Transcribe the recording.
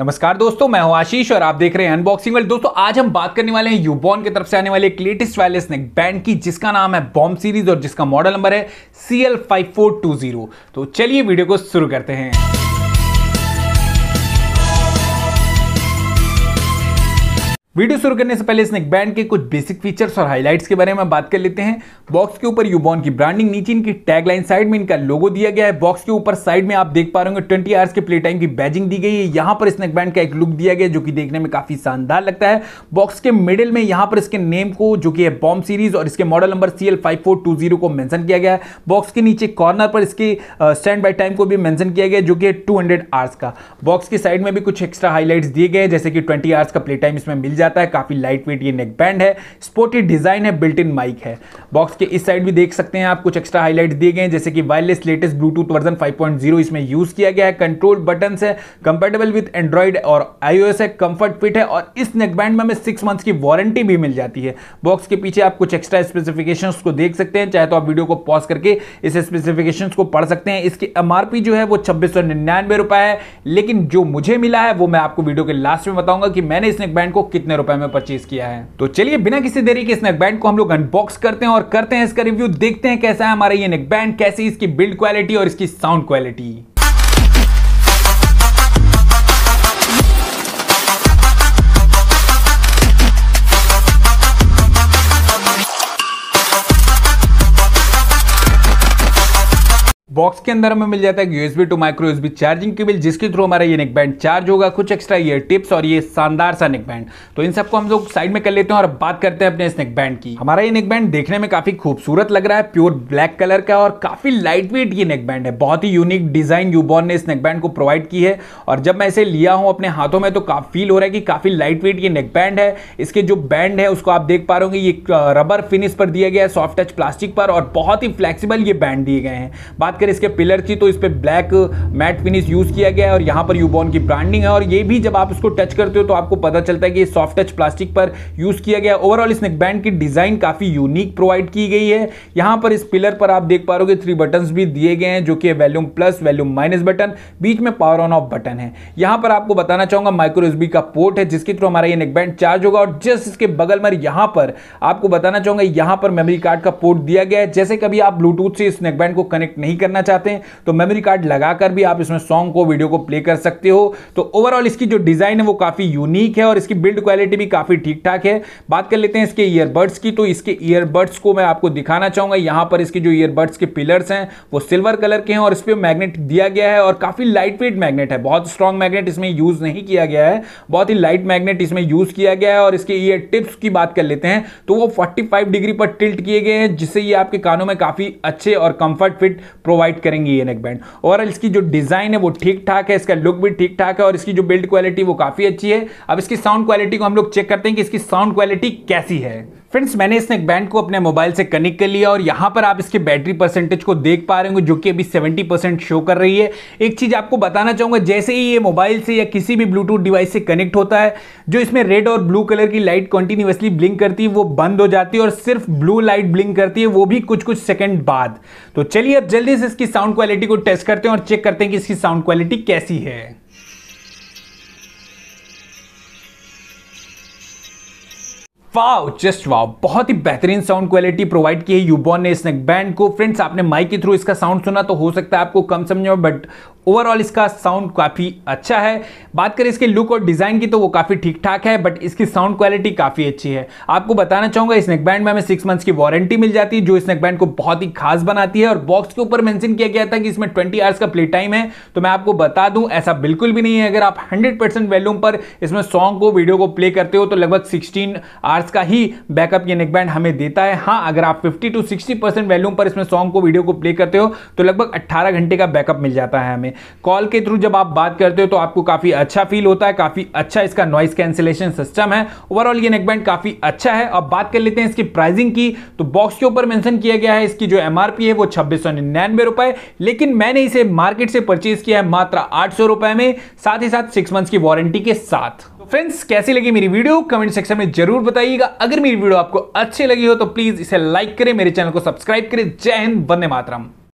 नमस्कार दोस्तों मैं हूं आशीष और आप देख रहे हैं अनबॉक्सिंग वाले दोस्तों आज हम बात करने वाले हैं यूबॉन की तरफ से आने वाले एक लेटेस्ट वायरलेस नेक बैंड की जिसका नाम है बॉम्ब सीरीज और जिसका मॉडल नंबर है C five four two zero तो चलिए वीडियो को शुरू करते हैं वीडियो शुरू करने से पहले स्नेक बैंड के कुछ बेसिक फीचर्स और हाइलाइट्स के बारे में बात कर लेते हैं बॉक्स के ऊपर यूबॉन की ब्रांडिंग नीचे इनकी टैगलाइन साइड में इनका लोगो दिया गया है बॉक्स के ऊपर साइड में आप देख पा रहे होंगे 20 आवर्स के प्ले टाइम की बैजिंग दी गई है यहाँ पर स्नेक बैंड का एक लुक दिया गया जो कि देखने में काफी शानदार लगता है बॉक्स के मिडिल में यहाँ पर इसके नेम को जो कि है बॉम्ब सीरीज और इसके मॉडल नंबर सी को मैंशन किया गया है बॉक्स के नीचे कॉर्नर पर इसके स्टैंड बाई टाइम को भी मैंशन किया गया जो कि टू हंड्रेड आवर्स का बॉक्स के साइड में भी कुछ एक्स्ट्रा हाईलाइट्स दिए गए जैसे कि ट्वेंटी आवर्स का प्ले टाइम इसमें मिल जाता है काफ़ी लाइट वेट ये नेक बैंड है स्पोर्टी डिज़ाइन है बिल्ट इन माइक है बॉक्स के इस साइड भी देख सकते हैं आप कुछ एक्स्ट्रा हाईलाइट दिए गए हैं जैसे कि वायरलेस लेटेस्ट ब्लूटूथ वर्जन 5.0 इसमें यूज़ किया गया है कंट्रोल बटन है कंपेटेबल विथ एंड्रॉइड और आईओएस है कंफर्ट फिट है और इस नेक बैंड में हमें सिक्स मंथ्स की वारंटी भी मिल जाती है बॉक्स के पीछे आप कुछ एक्स्ट्रा स्पेसिफिकेशन को देख सकते हैं चाहे तो आप वीडियो को पॉज करके इस स्पेसिफिकेशन को पढ़ सकते हैं इसकी एम जो है वो छब्बीस रुपए है लेकिन जो मुझे मिला है वो मैं आपको वीडियो के लास्ट में बताऊंगा कि मैंने इस नेक बैंड को कितने कितने रुपए में परचेज किया है तो चलिए बिना किसी देरी के इस नेकबैंड को हम लोग अनबॉक्स करते हैं और करते हैं इसका रिव्यू देखते हैं कैसा है हमारा ये नेकबैंड कैसी इसकी बिल्ड क्वालिटी और इसकी साउंड क्वालिटी बॉक्स के अंदर हमें मिल जाता है USB to micro USB charging cable जिसके थ्रू हमारा ये नेक बैंड चार्ज होगा कुछ एक्स्ट्रा ये टिप्स और ये शानदार सा नेक बैंड तो इन सबको हम लोग साइड में कर लेते हैं और बात करते हैं अपने इस नेक बैंड की हमारा ये नेक बैंड देखने में काफी खूबसूरत लग रहा है प्योर ब्लैक कलर का और काफी लाइट वेट ये नेक बैंड है बहुत ही यूनिक डिजाइन यूबॉर्न ने इस नेक बैंड को प्रोवाइड की है और जब मैं इसे लिया हूँ अपने हाथों में तो काफी फील हो रहा है कि काफी लाइट वेट ये नेक बैंड है इसके जो बैंड है उसको आप देख पा रहे ये रबर फिनिश पर दिया गया है सॉफ्ट टच प्लास्टिक पर और बहुत ही फ्लेक्सीबल ये बैंड दिए गए हैं बात करें इसके पिलर की तो इस पर ब्लैक मैट फिनिश यूज़ किया गया है और यहाँ पर यूबॉन की ब्रांडिंग है और ये भी जब आप इसको टच करते हो तो आपको पता चलता है कि सॉफ्ट टच प्लास्टिक पर यूज़ किया गया ओवरऑल इस नेकबैंड की डिज़ाइन काफ़ी यूनिक प्रोवाइड की गई है यहाँ पर इस पिलर पर आप देख पा रहे हो थ्री बटन भी दिए गए हैं जो कि volume plus volume minus button बीच में पावर ऑन ऑफ बटन है यहाँ पर आपको बताना चाहूंगा माइक्रो एसबी का पोर्ट है जिसके थ्रू हमारा ये नेकबैंड चार्ज होगा और जस्ट इसके बगल में यहाँ पर आपको बताना चाहूंगा यहाँ पर मेमोरी कार्ड का पोर्ट दिया गया है जैसे कभी आप ब्लूटूथ से इस नेकबैंड को कनेक्ट नहीं करना करना चाहते हैं तो मेमोरी कार्ड लगाकर भी आप इसमें सॉन्ग को वीडियो को प्ले कर सकते हो तो ओवरऑल इसकी जो डिज़ाइन है वो काफ़ी यूनिक है और इसकी बिल्ड क्वालिटी भी काफ़ी ठीक ठाक है बात कर लेते हैं इसके ईयरबड्स की तो इसके ईयरबड्स को मैं आपको दिखाना चाहूंगा यहां पर इसके जो ईयरबड्स के पिलर्स हैं वो सिल्वर कलर के हैं और इस पर मैग्नेट दिया गया है और काफ़ी लाइट वेट मैग्नेट है बहुत स्ट्रॉन्ग मैग्नेट इसमें यूज़ नहीं किया गया है बहुत ही लाइट मैग्नेट इसमें यूज़ किया गया है और इसके ईयर टिप्स की बात कर लेते हैं तो वो 45 डिग्री पर टिल्ट किए गए हैं जिससे ये आपके कानों में काफ़ी अच्छे और कंफर्ट फिट प्रोवाइड प्रोवाइड करेंगी ये नेक बैंड ओवरऑल इसकी जो डिज़ाइन है वो ठीक ठाक है इसका लुक भी ठीक ठाक है और इसकी जो बिल्ड क्वालिटी वो काफ़ी अच्छी है अब इसकी साउंड क्वालिटी को हम लोग चेक करते हैं कि इसकी साउंड क्वालिटी कैसी है फ्रेंड्स मैंने इस नेक बैंड को अपने मोबाइल से कनेक्ट कर लिया और यहाँ पर आप इसके बैटरी परसेंटेज को देख पा रहे होंगे जो कि अभी 70 परसेंट शो कर रही है एक चीज़ आपको बताना चाहूँगा जैसे ही ये मोबाइल से या किसी भी ब्लूटूथ डिवाइस से कनेक्ट होता है जो इसमें रेड और ब्लू कलर की लाइट कंटिन्यूसली ब्लिंक करती है वो बंद हो जाती है और सिर्फ ब्लू लाइट ब्लिंक करती है वो भी कुछ कुछ सेकेंड बाद तो चलिए अब जल्दी से इसकी साउंड क्वालिटी को टेस्ट करते हैं और चेक करते हैं कि इसकी साउंड क्वालिटी कैसी है वाओ जस्ट वाओ बहुत ही बेहतरीन साउंड क्वालिटी प्रोवाइड की है यूबॉन ने नेक बैंड को फ्रेंड्स आपने माइक के थ्रू इसका साउंड सुना तो हो सकता है आपको कम समझ में बट ओवरऑल इसका साउंड काफ़ी अच्छा है बात करें इसके लुक और डिज़ाइन की तो वो काफ़ी ठीक ठाक है बट इसकी साउंड क्वालिटी काफ़ी अच्छी है आपको बताना चाहूँगा इस नेकबैंड में हमें सिक्स मंथ्स की वारंटी मिल जाती है जो इस नेकबैंड को बहुत ही खास बनाती है और बॉक्स के ऊपर मैंशन किया गया था कि इसमें ट्वेंटी आवर्स का प्ले टाइम है तो मैं आपको बता दूँ ऐसा बिल्कुल भी नहीं है अगर आप हंड्रेड वॉल्यूम पर इसमें सॉन्ग को वीडियो को प्ले करते हो तो लगभग सिक्सटीन आवर्स का ही बैकअप ये नेक बैंड हमें देता है हाँ अगर आप फिफ्टी टू सिक्सटी वॉल्यूम पर इसमें सॉन्ग को वीडियो को प्ले करते हो तो लगभग अट्ठारह घंटे का बैकअप मिल जाता है हमें कॉल के थ्रू जब आप बात करते हो तो आपको काफ़ी अच्छा फील होता है काफ़ी अच्छा इसका नॉइस कैंसिलेशन सिस्टम है ओवरऑल ये नेकबैंड काफ़ी अच्छा है अब बात कर लेते हैं इसकी प्राइसिंग की तो बॉक्स के ऊपर मैंशन किया गया है इसकी जो एम है वो छब्बीस रुपए लेकिन मैंने इसे मार्केट से परचेज किया है मात्र आठ रुपए में साथ ही साथ सिक्स मंथ्स की वारंटी के साथ फ्रेंड्स तो कैसी लगी मेरी वीडियो कमेंट सेक्शन में जरूर बताइएगा अगर मेरी वीडियो आपको अच्छी लगी हो तो प्लीज इसे लाइक करें मेरे चैनल को सब्सक्राइब करें जय हिंद बंदे मातरम